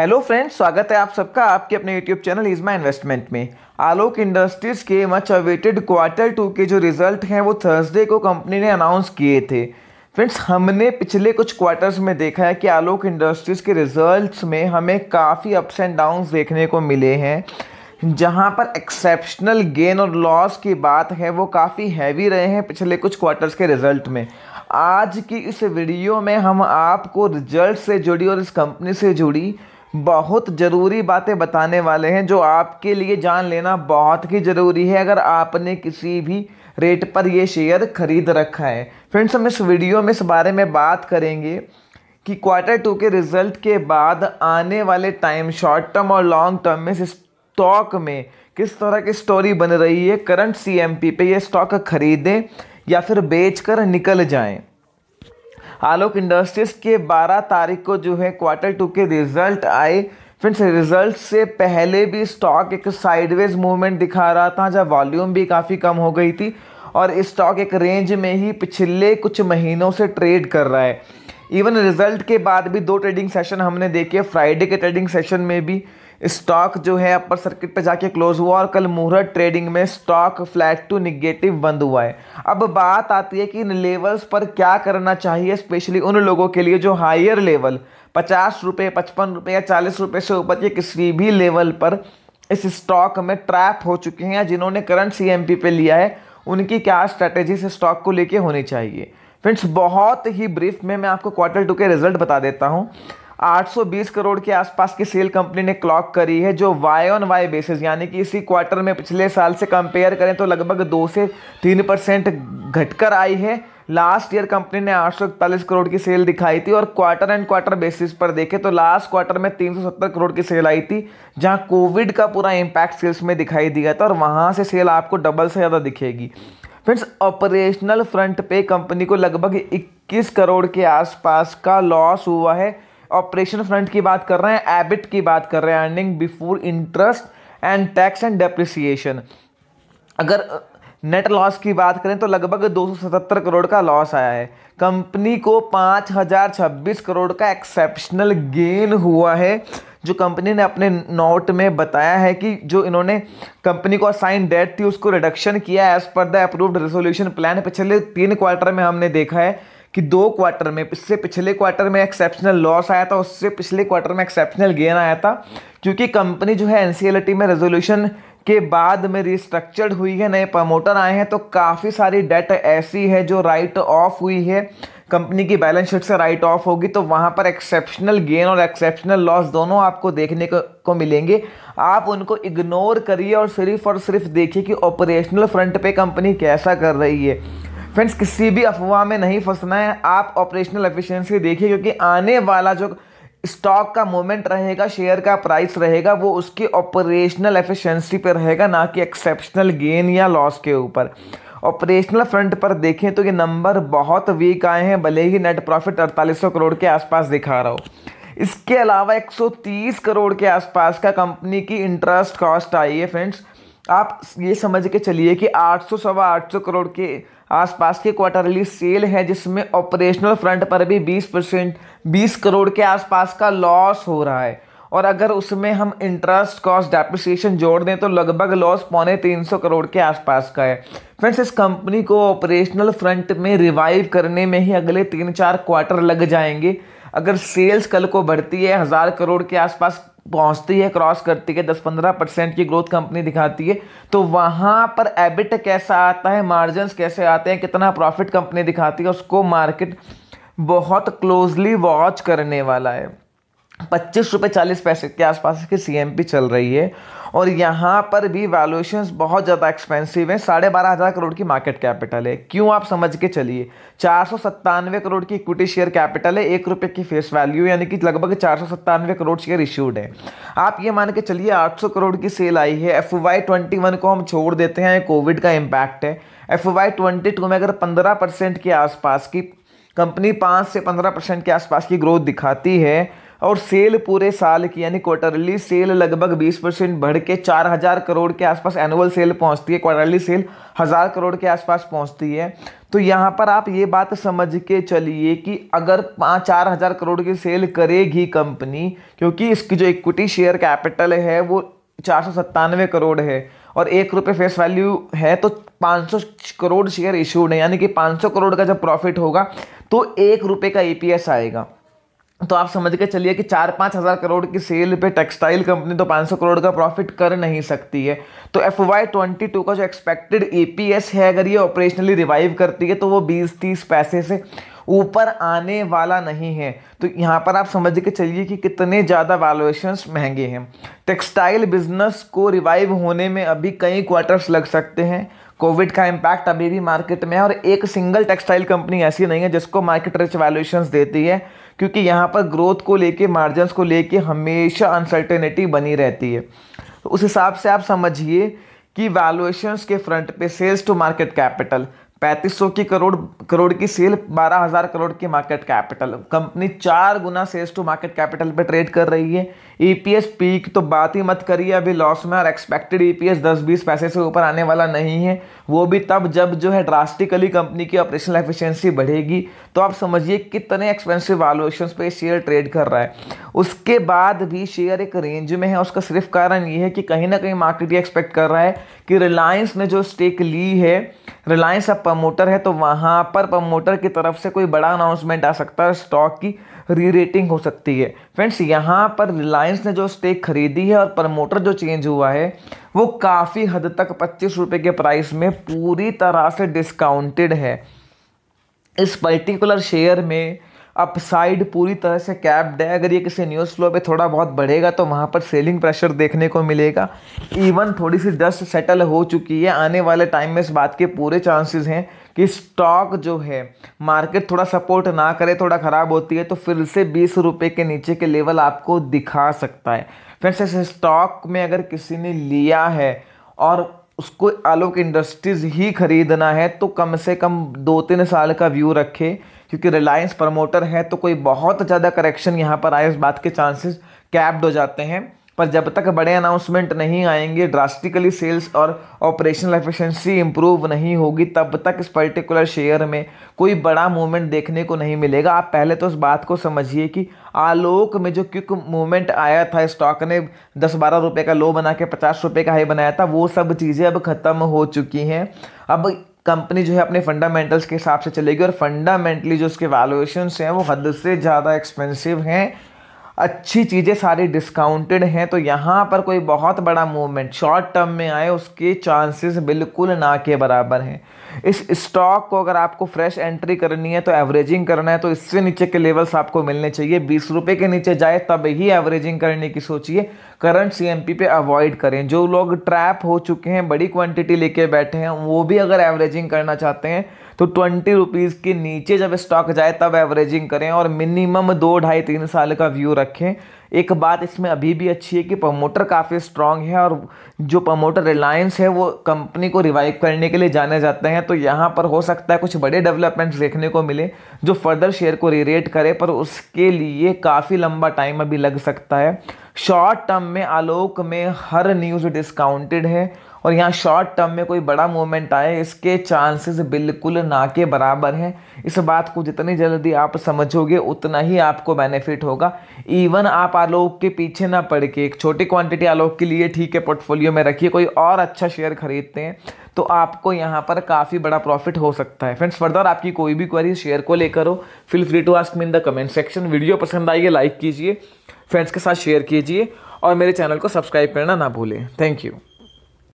hello friends स्वागत है आप सबका आपके अपने यूट्यूब चैनल इजमा इन्वेस्टमेंट में आलोक इंडस्ट्रीज़ के मच अवेटेड क्वार्टर टू के जो रिजल्ट हैं वो थर्सडे को कंपनी ने अनाउंस किए थे फ्रेंड्स हमने पिछले कुछ क्वार्टर्स में देखा है कि आलोक इंडस्ट्रीज़ के रिजल्ट्स में हमें काफ़ी अप्स एंड डाउन्स देखने को मिले हैं जहाँ पर एक्सेप्शनल गेन और लॉस की बात है वो काफ़ी हैवी रहे हैं पिछले कुछ क्वार्टर्स के रिजल्ट में आज की इस वीडियो में हम आपको रिजल्ट से जुड़ी और इस कंपनी से जुड़ी बहुत ज़रूरी बातें बताने वाले हैं जो आपके लिए जान लेना बहुत ही ज़रूरी है अगर आपने किसी भी रेट पर ये शेयर खरीद रखा है फ्रेंड्स हम इस वीडियो में इस बारे में बात करेंगे कि क्वार्टर टू के रिजल्ट के बाद आने वाले टाइम शॉर्ट टर्म और लॉन्ग टर्म में स्टॉक में किस तरह की स्टोरी बन रही है करंट सीएमपी पे ये स्टॉक खरीदें या फिर बेच कर निकल जाएं आलोक इंडस्ट्रीज के 12 तारीख को जो है क्वार्टर टू के रिजल्ट आए फ्रेंड्स रिजल्ट से पहले भी स्टॉक एक साइडवेज मूवमेंट दिखा रहा था जब वॉल्यूम भी काफ़ी कम हो गई थी और स्टॉक एक रेंज में ही पिछले कुछ महीनों से ट्रेड कर रहा है इवन रिजल्ट के बाद भी दो ट्रेडिंग सेशन हमने देखे फ्राइडे के ट्रेडिंग सेशन में भी स्टॉक जो है अपर सर्किट पे जाके क्लोज हुआ और कल मुहूर्त ट्रेडिंग में स्टॉक फ्लैट टू निगेटिव बंद हुआ है अब बात आती है कि इन लेवल्स पर क्या करना चाहिए स्पेशली उन लोगों के लिए जो हायर लेवल पचास रुपये पचपन रुपये या चालीस रुपये से ऊपर के किसी भी लेवल पर इस स्टॉक में ट्रैप हो चुके हैं या जिन्होंने करंट सी एम पी पे लिया है उनकी क्या स्ट्रैटेजी इस स्टॉक को लेके होनी चाहिए फ्रेंड्स बहुत ही ब्रीफ में मैं आपको क्वार्टर टू के रिजल्ट बता देता हूँ 820 करोड़ के आसपास की सेल कंपनी ने क्लॉक करी है जो वाई ऑन वाई बेसिस यानी कि इसी क्वार्टर में पिछले साल से कंपेयर करें तो लगभग दो से तीन परसेंट घटकर आई है लास्ट ईयर कंपनी ने आठ करोड़ की सेल दिखाई थी और क्वार्टर एंड क्वार्टर बेसिस पर देखें तो लास्ट क्वार्टर में 370 करोड़ की सेल आई थी जहां कोविड का पूरा इम्पैक्ट सेल्स में दिखाई दिया था और वहां से सेल आपको डबल से ज़्यादा दिखेगी फ्रेंड्स ऑपरेशनल फ्रंट पे कंपनी को लगभग 21 करोड़ के आसपास का लॉस हुआ है ऑपरेशन फ्रंट की बात कर रहे हैं एबिट की बात कर रहे हैं earning before interest and tax and depreciation अगर नेट लॉस की बात करें तो लगभग 277 करोड़ का लॉस आया है कंपनी को 5026 करोड़ का एक्सेप्शनल गेन हुआ है जो कंपनी ने अपने नोट में बताया है कि जो इन्होंने कंपनी को असाइन डेट थी उसको रिडक्शन किया as per the approved resolution plan पिछले तीन क्वार्टर में हमने देखा है कि दो क्वार्टर में इससे पिछले क्वार्टर में एक्सेप्शनल लॉस आया था उससे पिछले क्वार्टर में एक्सेप्शनल गेन आया था क्योंकि कंपनी जो है एन में रेजोल्यूशन के बाद में रिस्ट्रक्चर्ड हुई है नए प्रमोटर आए हैं तो काफ़ी सारी डेट ऐसी है जो राइट ऑफ हुई है कंपनी की बैलेंस शीट से राइट ऑफ होगी तो वहाँ पर एक्सेप्शनल गेन और एक्सेप्शनल लॉस दोनों आपको देखने को, को मिलेंगे आप उनको इग्नोर करिए और सिर्फ और सिर्फ देखिए कि ऑपरेशनल फ्रंट पे कंपनी कैसा कर रही है फ्रेंड्स किसी भी अफवाह में नहीं फंसना है आप ऑपरेशनल एफिशिएंसी देखिए क्योंकि आने वाला जो स्टॉक का मूवमेंट रहेगा शेयर का प्राइस रहेगा वो उसकी ऑपरेशनल एफिशिएंसी पर रहेगा ना कि एक्सेप्शनल गेन या लॉस के ऊपर ऑपरेशनल फ्रंट पर देखें तो ये नंबर बहुत वीक आए हैं भले ही नेट प्रॉफिट अड़तालीस करोड़ के आसपास दिखा रहा हो इसके अलावा 130 करोड़ के आसपास का कंपनी की इंटरेस्ट कॉस्ट आई है फ्रेंड्स आप ये समझ के चलिए कि 800 सवा सौ करोड़ के आसपास की क्वार्टरली सेल है जिसमें ऑपरेशनल फ्रंट पर भी 20 परसेंट बीस करोड़ के आसपास का लॉस हो रहा है और अगर उसमें हम इंटरेस्ट कॉस्ट डेप्रिसिएशन जोड़ दें तो लगभग लॉस पौने तीन सौ करोड़ के आसपास का है फ्रेंड्स इस कंपनी को ऑपरेशनल फ्रंट में रिवाइव करने में ही अगले तीन चार क्वार्टर लग जाएंगे अगर सेल्स कल को बढ़ती है हज़ार करोड़ के आसपास पहुंचती है क्रॉस करती है दस पंद्रह परसेंट की ग्रोथ कंपनी दिखाती है तो वहां पर एबिट कैसा आता है मार्जिन कैसे आते हैं कितना प्रॉफिट कंपनी दिखाती है उसको मार्केट बहुत क्लोजली वॉच करने वाला है पच्चीस रुपये चालीस पैसे के आसपास की सी चल रही है और यहाँ पर भी वैल्यूशन बहुत ज़्यादा एक्सपेंसिव है साढ़े बारह हज़ार करोड़ की मार्केट कैपिटल है क्यों आप समझ के चलिए चार सौ सत्तानवे करोड़ की इक्विटी शेयर कैपिटल है एक रुपये की फेस वैल्यू यानी कि लगभग चार सौ सत्तानवे करोड़ शेयर इश्यूड है आप ये मान के चलिए आठ सौ करोड़ की सेल आई है एफ वाई ट्वेंटी वन को हम छोड़ देते हैं कोविड का इम्पैक्ट है एफ वाई ट्वेंटी टू में अगर पंद्रह परसेंट के आसपास की कंपनी पाँच से पंद्रह परसेंट के आसपास की ग्रोथ दिखाती है और सेल पूरे साल की यानी क्वार्टरली सेल लगभग 20 परसेंट बढ़ के चार हज़ार करोड़ के आसपास एनुअल सेल पहुंचती है क्वार्टरली सेल हज़ार करोड़ के आसपास पहुंचती है तो यहाँ पर आप ये बात समझ के चलिए कि अगर पाँच चार हज़ार करोड़ की सेल करेगी कंपनी क्योंकि इसकी जो इक्विटी शेयर कैपिटल है वो चार सौ सत्तानवे करोड़ है और एक रुपये फेस वैल्यू है तो 500 करोड़ शेयर इशूड है यानी कि 500 करोड़ का जब प्रॉफिट होगा तो एक रुपये का ईपीएस e आएगा तो आप समझ के चलिए कि चार पाँच हज़ार करोड़ की सेल पे टेक्सटाइल कंपनी तो पाँच सौ करोड़ का प्रॉफिट कर नहीं सकती है तो एफ वाई ट्वेंटी टू का जो एक्सपेक्टेड ए पी एस है अगर ये ऑपरेशनली रिवाइव करती है तो वो बीस तीस पैसे से ऊपर आने वाला नहीं है तो यहाँ पर आप समझ के चलिए कि कितने ज़्यादा वैल्यूएशंस महंगे हैं टेक्सटाइल बिजनेस को रिवाइव होने में अभी कई क्वार्टर्स लग सकते हैं कोविड का इम्पैक्ट अभी भी मार्केट में है और एक सिंगल टेक्सटाइल कंपनी ऐसी नहीं है जिसको मार्केट रिच वैल्यूएशंस देती है क्योंकि यहाँ पर ग्रोथ को लेके मार्जिन को लेके हमेशा अनसर्टेनिटी बनी रहती है तो उस हिसाब से आप समझिए कि वैल्यूएशंस के फ्रंट पे सेल्स टू मार्केट कैपिटल 3500 की करोड़ करोड़ की सेल 12000 करोड़ की मार्केट कैपिटल कंपनी चार गुना सेल्स टू मार्केट कैपिटल पे ट्रेड कर रही है ईपीएस e पीक तो बात ही मत करिए अभी लॉस में और एक्सपेक्टेड ईपीएस 10-20 पैसे से ऊपर आने वाला नहीं है वो भी तब जब जो है ड्रास्टिकली कंपनी की ऑपरेशनल एफिशिएंसी बढ़ेगी तो आप समझिए कितने एक्सपेंसिव वैल्यूएशन पे शेयर ट्रेड कर रहा है उसके बाद भी शेयर एक रेंज में है उसका सिर्फ कारण ये है कि कहीं ना कहीं मार्केट ये एक्सपेक्ट कर रहा है कि रिलायंस ने जो स्टेक ली है रिलायंस अब प्रमोटर है तो वहाँ पर प्रमोटर की तरफ से कोई बड़ा अनाउंसमेंट आ सकता है स्टॉक की री रेटिंग हो सकती है फ्रेंड्स यहाँ पर रिलायंस रिलायंस ने जो स्टेक खरीदी है और प्रमोटर जो चेंज हुआ है वो काफ़ी हद तक पच्चीस रुपये के प्राइस में पूरी तरह से डिस्काउंटेड है इस पर्टिकुलर शेयर में अपसाइड पूरी तरह से कैप्ड है अगर ये किसी न्यूज़ फ्लो पे थोड़ा बहुत बढ़ेगा तो वहाँ पर सेलिंग प्रेशर देखने को मिलेगा इवन थोड़ी सी डस्ट सेटल हो चुकी है आने वाले टाइम में इस बात के पूरे चांसेस हैं कि स्टॉक जो है मार्केट थोड़ा सपोर्ट ना करे थोड़ा ख़राब होती है तो फिर से बीस रुपये के नीचे के लेवल आपको दिखा सकता है फ्रेंड्स ऐसे स्टॉक में अगर किसी ने लिया है और उसको आलोक इंडस्ट्रीज़ ही खरीदना है तो कम से कम दो तीन साल का व्यू रखे क्योंकि रिलायंस प्रमोटर है तो कोई बहुत ज़्यादा करेक्शन यहाँ पर आए उस बात के चांसेस कैप्ड हो जाते हैं पर जब तक बड़े अनाउंसमेंट नहीं आएंगे ड्रास्टिकली सेल्स और ऑपरेशनल एफिशिएंसी इम्प्रूव नहीं होगी तब तक इस पर्टिकुलर शेयर में कोई बड़ा मूवमेंट देखने को नहीं मिलेगा आप पहले तो इस बात को समझिए कि आलोक में जो क्विक मूवमेंट आया था स्टॉक ने दस बारह रुपये का लो बना के पचास रुपये का हाई बनाया था वो सब चीज़ें अब ख़त्म हो चुकी हैं अब कंपनी जो है अपने फंडामेंटल्स के हिसाब से चलेगी और फंडामेंटली जो उसके वैल्यूएशन हैं वो हद से ज़्यादा एक्सपेंसिव हैं अच्छी चीज़ें सारी डिस्काउंटेड हैं तो यहाँ पर कोई बहुत बड़ा मूवमेंट शॉर्ट टर्म में आए उसके चांसेस बिल्कुल ना के बराबर हैं इस स्टॉक को अगर आपको फ्रेश एंट्री करनी है तो एवरेजिंग करना है तो इससे नीचे के लेवल्स आपको मिलने चाहिए बीस रुपये के नीचे जाए तब ही एवरेजिंग करने की सोचिए करंट सी पे अवॉइड करें जो लोग ट्रैप हो चुके हैं बड़ी क्वान्टिटी लेके बैठे हैं वो भी अगर एवरेजिंग करना चाहते हैं तो ट्वेंटी रुपीज़ के नीचे जब स्टॉक जाए तब एवरेजिंग करें और मिनिमम दो ढाई तीन साल का व्यू रखें एक बात इसमें अभी भी अच्छी है कि प्रमोटर काफ़ी स्ट्रांग है और जो प्रमोटर रिलायंस है वो कंपनी को रिवाइव करने के लिए जाने जाते हैं तो यहाँ पर हो सकता है कुछ बड़े डेवलपमेंट्स देखने को मिले जो फर्दर शेयर को रीरेट करे पर उसके लिए काफ़ी लंबा टाइम अभी लग सकता है शॉर्ट टर्म में आलोक में हर न्यूज़ डिस्काउंटेड है और यहाँ शॉर्ट टर्म में कोई बड़ा मूवमेंट आए इसके चांसेस बिल्कुल ना के बराबर हैं इस बात को जितनी जल्दी आप समझोगे उतना ही आपको बेनिफिट होगा इवन आप आलोक के पीछे ना पड़ के एक छोटी क्वांटिटी आलोक के लिए ठीक है पोर्टफोलियो में रखिए कोई और अच्छा शेयर खरीदते हैं तो आपको यहाँ पर काफ़ी बड़ा प्रॉफिट हो सकता है फ्रेंड्स फर्दर आपकी कोई भी क्वारी शेयर को लेकर हो feel free to ask me in the comment section video पसंद आई है लाइक कीजिए फ्रेंड्स के साथ शेयर कीजिए और मेरे चैनल को सब्सक्राइब करना ना भूलें थैंक यू